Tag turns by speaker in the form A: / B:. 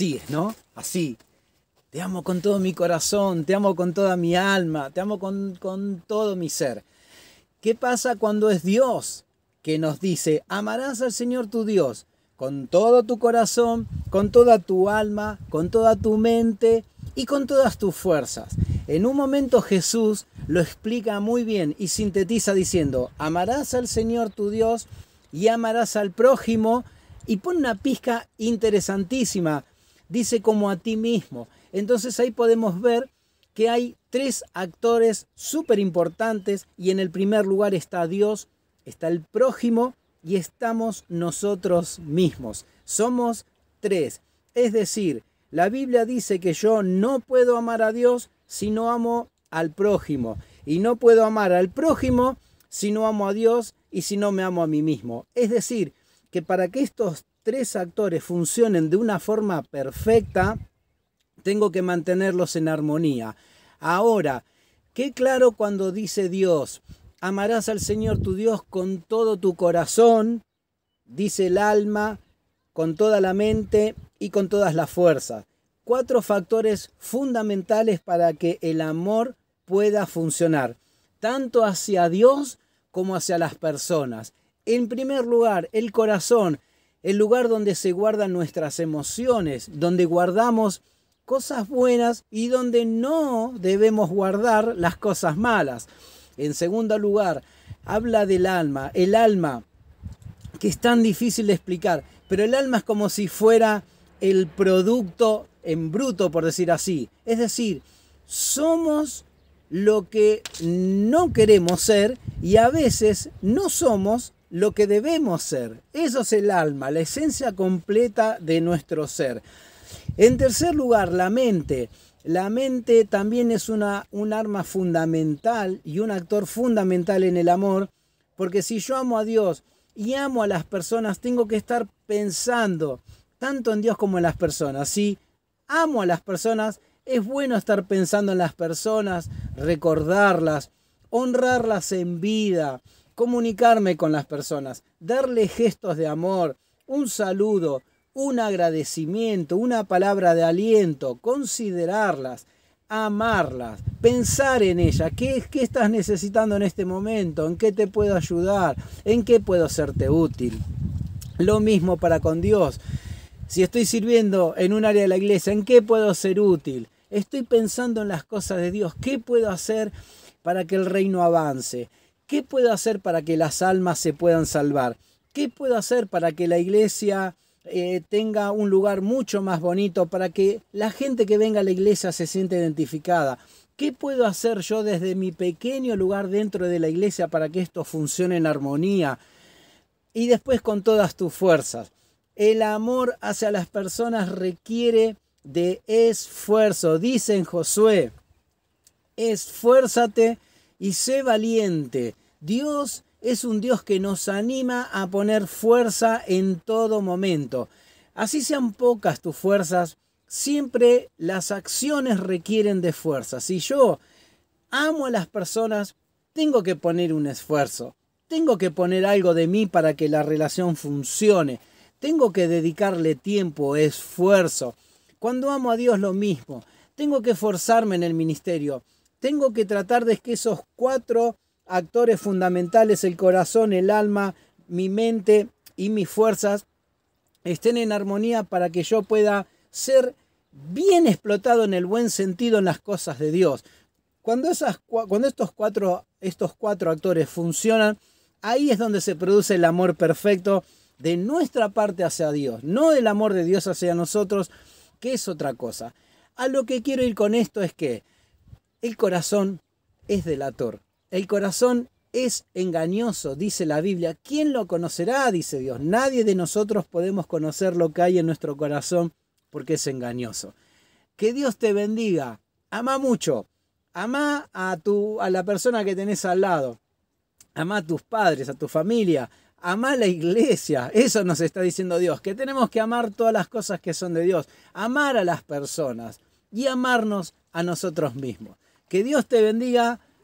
A: así es, ¿no? Así. Te amo con todo mi corazón, te amo con toda mi alma, te amo con, todo mi ser. ¿Qué pasa cuando es Dios que nos dice, amarás al Señor tu Dios con todo tu corazón, con toda tu alma, con toda tu mente y con todas tus fuerzas? En un momento Jesús lo explica muy bien y sintetiza diciendo, amarás al Señor tu Dios y amarás al prójimo y pone una pizca interesantísima dice como a ti mismo. Entonces ahí podemos ver que hay tres actores súper importantes y en el primer lugar está Dios, está el prójimo y estamos nosotros mismos. Somos tres. Es decir, la Biblia dice que yo no puedo amar a Dios si no amo al prójimo. Y no puedo amar al prójimo si no amo a Dios y si no me amo a mí mismo. Es decir, que para que estos tres actores funcionen de una forma perfecta, tengo que mantenerlos en armonía. Ahora, qué claro cuando dice Dios, amarás al Señor tu Dios con todo tu corazón, dice el alma, con toda la mente y con todas las fuerzas. Cuatro factores fundamentales para que el amor pueda funcionar, tanto hacia Dios como hacia las personas. En primer lugar, el corazón el lugar donde se guardan nuestras emociones, donde guardamos cosas buenas y donde no debemos guardar las cosas malas. En segundo lugar, habla del alma, el alma, que es tan difícil de explicar, pero el alma es como si fuera el producto en bruto, por decir así. Es decir, somos lo que no queremos ser y a veces no somos lo que debemos ser. Eso es el alma, la esencia completa de nuestro ser. En tercer lugar, la mente. La mente también es una, un arma fundamental y un actor fundamental en el amor, porque si yo amo a Dios y amo a las personas, tengo que estar pensando tanto en Dios como en las personas. Si amo a las personas, es bueno estar pensando en las personas, recordarlas, honrarlas en vida, comunicarme con las personas, darle gestos de amor, un saludo, un agradecimiento, una palabra de aliento, considerarlas, amarlas, pensar en ellas, ¿Qué, estás necesitando en este momento, en qué te puedo ayudar, en qué puedo serte útil. Lo mismo para con Dios. Si estoy sirviendo en un área de la iglesia, ¿en qué puedo ser útil? Estoy pensando en las cosas de Dios, ¿qué puedo hacer para que el reino avance? ¿Qué puedo hacer para que las almas se puedan salvar? ¿Qué puedo hacer para que la iglesia eh, tenga un lugar mucho más bonito, para que la gente que venga a la iglesia se sienta identificada? ¿Qué puedo hacer yo desde mi pequeño lugar dentro de la iglesia para que esto funcione en armonía? Y después con todas tus fuerzas. El amor hacia las personas requiere de esfuerzo. Dicen Josué, esfuérzate y sé valiente. Dios es un Dios que nos anima a poner fuerza en todo momento. Así sean pocas tus fuerzas, siempre las acciones requieren de fuerza. Si yo amo a las personas, tengo que poner un esfuerzo, tengo que poner algo de mí para que la relación funcione, tengo que dedicarle tiempo, esfuerzo. Cuando amo a Dios lo mismo, tengo que esforzarme en el ministerio, tengo que tratar de que esos cuatro actores fundamentales, el corazón, el alma, mi mente y mis fuerzas estén en armonía para que yo pueda ser bien explotado en el buen sentido en las cosas de Dios. Cuando, esas, cuando estos, cuatro, estos cuatro actores funcionan, ahí es donde se produce el amor perfecto de nuestra parte hacia Dios, no el amor de Dios hacia nosotros, que es otra cosa. A lo que quiero ir con esto es que el corazón es delator. El corazón es engañoso, dice la Biblia. ¿Quién lo conocerá? Dice Dios. Nadie de nosotros podemos conocer lo que hay en nuestro corazón porque es engañoso. Que Dios te bendiga. Ama mucho. Ama a, tu, a la persona que tenés al lado. Ama a tus padres, a tu familia. Ama a la iglesia. Eso nos está diciendo Dios. Que tenemos que amar todas las cosas que son de Dios. Amar a las personas. Y amarnos a nosotros mismos. Que Dios te bendiga